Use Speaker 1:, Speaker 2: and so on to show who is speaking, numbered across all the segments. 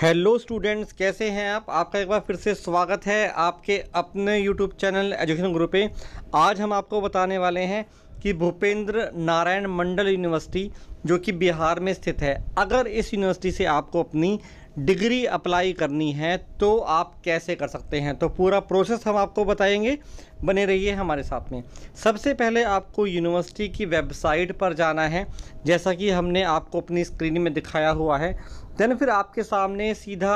Speaker 1: hello students कैसे हैं आप आपका एक बार फिर से स्वागत है आपके अपने यूट्यूब चैनल एजुकेशन ग्रुप पे आज हम आपको बताने वाले हैं कि भूपेंद्र नारायण मंडल यूनिवर्सिटी जो कि बिहार में स्थित है अगर इस यूनिवर्सिटी से आपको अपनी डिग्री अप्लाई करनी है तो आप कैसे कर सकते हैं तो पूरा प्रोसेस हम आपको बताएंगे बने रहिए हमारे साथ में सबसे पहले आपको यूनिवर्सिटी की वेबसाइट पर जाना है जैसा कि हमने आपको अपनी स्क्रीन में दिखाया हुआ है देन फिर आपके सामने सीधा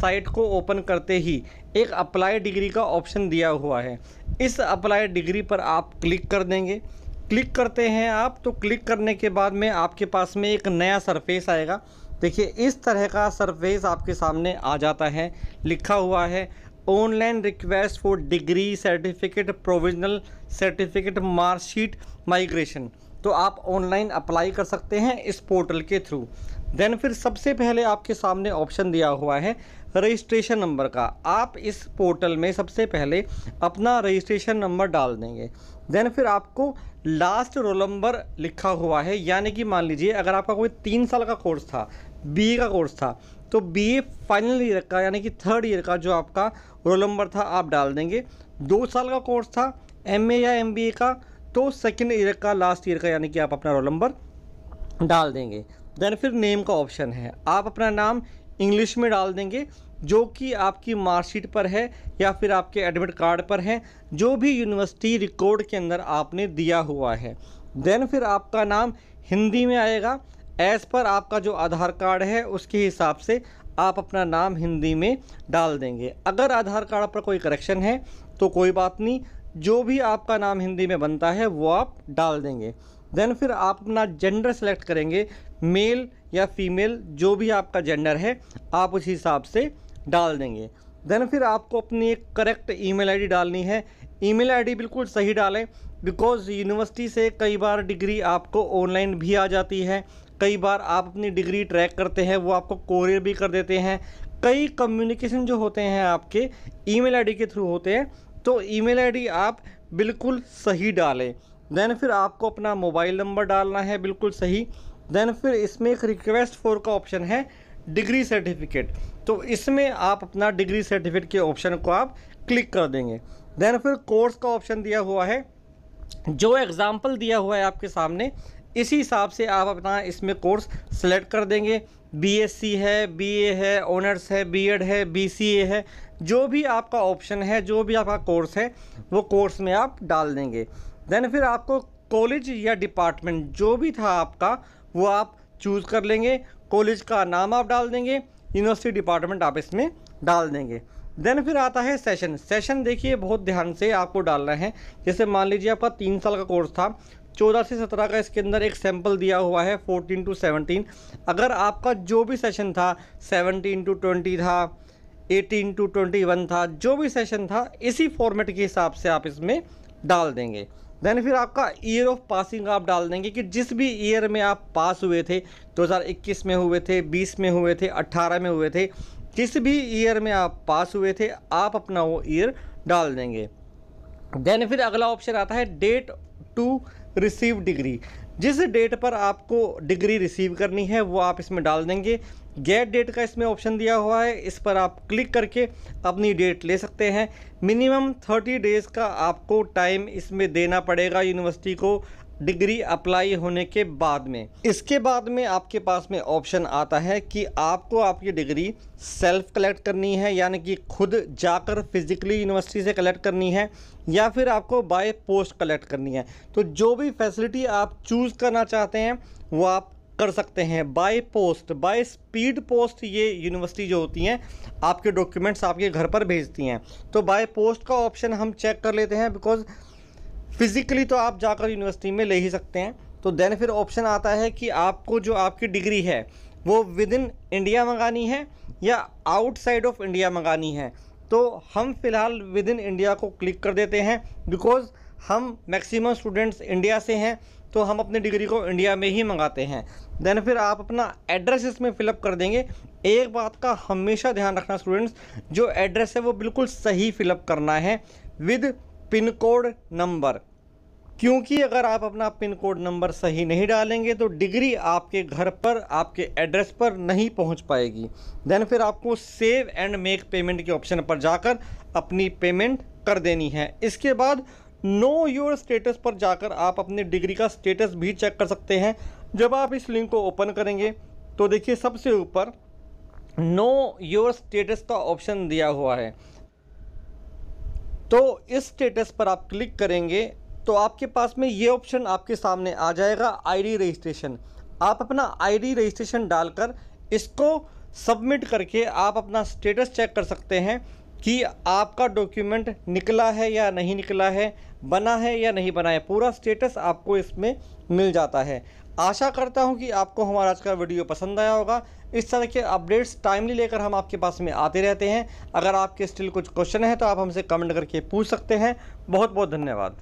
Speaker 1: साइट को ओपन करते ही एक अप्लाई डिग्री का ऑप्शन दिया हुआ है इस अप्लाई डिग्री पर आप क्लिक कर देंगे क्लिक करते हैं आप तो क्लिक करने के बाद में आपके पास में एक नया सरफेस आएगा देखिए इस तरह का सरफेस आपके सामने आ जाता है लिखा हुआ है online request for degree certificate provisional certificate marksheet migration तो आप ऑनलाइन अप्लाई कर सकते हैं इस पोर्टल के थ्रू देन फिर सबसे पहले आपके सामने ऑप्शन दिया हुआ है रजिस्ट्रेशन नंबर का आप इस पोर्टल में सबसे पहले अपना रजिस्ट्रेशन नंबर डाल देंगे देन फिर आपको लास्ट रोल नंबर लिखा हुआ है यानी कि मान लीजिए अगर आपका कोई तीन साल का कोर्स था बी का कोर्स था तो ए फाइनल ईयर का यानी कि थर्ड ईयर का जो आपका रोल नंबर था आप डाल देंगे दो साल का कोर्स था ए या ए का तो सेकेंड ईयर का लास्ट ईयर का यानी कि आप अपना रोल नंबर डाल देंगे देन फिर नेम का ऑप्शन है आप अपना नाम इंग्लिश में डाल देंगे जो कि आपकी मार्कशीट पर है या फिर आपके एडमिट कार्ड पर है जो भी यूनिवर्सिटी रिकॉर्ड के अंदर आपने दिया हुआ है देन फिर आपका नाम हिंदी में आएगा एज़ पर आपका जो आधार कार्ड है उसके हिसाब से आप अपना नाम हिंदी में डाल देंगे अगर आधार कार्ड पर कोई करेक्शन है तो कोई बात नहीं जो भी आपका नाम हिंदी में बनता है वो आप डाल देंगे देन फिर आप अपना जेंडर सेलेक्ट करेंगे मेल या फीमेल जो भी आपका जेंडर है आप उस हिसाब से डाल देंगे देन फिर आपको अपनी एक करेक्ट ईमेल आईडी डालनी है ईमेल आईडी बिल्कुल सही डालें बिकॉज़ यूनिवर्सिटी से कई बार डिग्री आपको ऑनलाइन भी आ जाती है कई बार आप अपनी डिग्री ट्रैक करते हैं वो आपको कोरियर भी कर देते हैं कई कम्युनिकेशन जो होते हैं आपके ईमेल आईडी के थ्रू होते हैं तो ईमेल आईडी आप बिल्कुल सही डालें देन फिर आपको अपना मोबाइल नंबर डालना है बिल्कुल सही देन फिर इसमें एक रिक्वेस्ट फॉर का ऑप्शन है डिग्री सर्टिफिकेट तो इसमें आप अपना डिग्री सर्टिफिकेट के ऑप्शन को आप क्लिक कर देंगे देन फिर कोर्स का ऑप्शन दिया हुआ है जो एग्ज़ाम्पल दिया हुआ है आपके सामने इसी हिसाब से आप अपना इसमें कोर्स सेलेक्ट कर देंगे बीएससी है बीए है ऑनर्स है बीएड है बीसीए है जो भी आपका ऑप्शन है जो भी आपका कोर्स है वो कोर्स में आप डाल देंगे देन फिर आपको कॉलेज या डिपार्टमेंट जो भी था आपका वो आप चूज़ कर लेंगे कॉलेज का नाम आप डाल देंगे यूनिवर्सिटी डिपार्टमेंट आप इसमें डाल देंगे देन फिर आता है सेशन सेशन देखिए बहुत ध्यान से आपको डालना है जैसे मान लीजिए आपका तीन साल का कोर्स था चौदह से सत्रह का इसके अंदर एक सैम्पल दिया हुआ है फोर्टीन टू सेवनटीन अगर आपका जो भी सेशन था सेवनटीन टू ट्वेंटी था एटीन टू ट्वेंटी वन था जो भी सेशन था इसी फॉर्मेट के हिसाब से आप इसमें डाल देंगे देन फिर आपका ईयर ऑफ पासिंग आप डाल देंगे कि जिस भी ईयर में आप पास हुए थे 2021 में हुए थे 20 में हुए थे 18 में हुए थे किस भी ईयर में आप पास हुए थे आप अपना वो ईयर डाल देंगे देन फिर अगला ऑप्शन आता है डेट टू रिसीव डिग्री जिस डेट पर आपको डिग्री रिसीव करनी है वो आप इसमें डाल देंगे गेट डेट का इसमें ऑप्शन दिया हुआ है इस पर आप क्लिक करके अपनी डेट ले सकते हैं मिनिमम थर्टी डेज़ का आपको टाइम इसमें देना पड़ेगा यूनिवर्सिटी को डिग्री अप्लाई होने के बाद में इसके बाद में आपके पास में ऑप्शन आता है कि आपको आपकी डिग्री सेल्फ कलेक्ट करनी है यानी कि खुद जाकर फिज़िकली यूनिवर्सिटी से कलेक्ट करनी है या फिर आपको बाय पोस्ट कलेक्ट करनी है तो जो भी फैसिलिटी आप चूज़ करना चाहते हैं वो आप कर सकते हैं by post by speed post ये यूनिवर्सिटी जो होती हैं आपके डॉक्यूमेंट्स आपके घर पर भेजती हैं तो बाय पोस्ट का ऑप्शन हम चेक कर लेते हैं बिकॉज़ फिज़िकली तो आप जाकर यूनिवर्सिटी में ले ही सकते हैं तो देन फिर ऑप्शन आता है कि आपको जो आपकी डिग्री है वो विद इन इंडिया मंगानी है या आउटसाइड ऑफ इंडिया मंगानी है तो हम फ़िलहाल विद इन इंडिया को क्लिक कर देते हैं बिकॉज़ हम मैक्सिमम स्टूडेंट्स इंडिया से हैं तो हम अपनी डिग्री को इंडिया में ही मंगाते हैं देन फिर आप अपना एड्रेस इसमें फिलअप कर देंगे एक बात का हमेशा ध्यान रखना स्टूडेंट्स जो एड्रेस है वो बिल्कुल सही फिलअप करना है विद पिन कोड नंबर क्योंकि अगर आप अपना पिन कोड नंबर सही नहीं डालेंगे तो डिग्री आपके घर पर आपके एड्रेस पर नहीं पहुंच पाएगी देन फिर आपको सेव एंड मेक पेमेंट के ऑप्शन पर जाकर अपनी पेमेंट कर देनी है इसके बाद नो योर स्टेटस पर जाकर आप अपने डिग्री का स्टेटस भी चेक कर सकते हैं जब आप इस लिंक को ओपन करेंगे तो देखिए सबसे ऊपर नो योर स्टेटस का ऑप्शन दिया हुआ है तो इस स्टेटस पर आप क्लिक करेंगे तो आपके पास में ये ऑप्शन आपके सामने आ जाएगा आईडी रजिस्ट्रेशन आप अपना आईडी रजिस्ट्रेशन डालकर इसको सबमिट करके आप अपना स्टेटस चेक कर सकते हैं कि आपका डॉक्यूमेंट निकला है या नहीं निकला है बना है या नहीं बना है पूरा स्टेटस आपको इसमें मिल जाता है आशा करता हूँ कि आपको हमारा आज का वीडियो पसंद आया होगा इस तरह के अपडेट्स टाइमली लेकर हम आपके पास में आते रहते हैं अगर आपके स्टिल कुछ क्वेश्चन है तो आप हमसे कमेंट करके पूछ सकते हैं बहुत बहुत धन्यवाद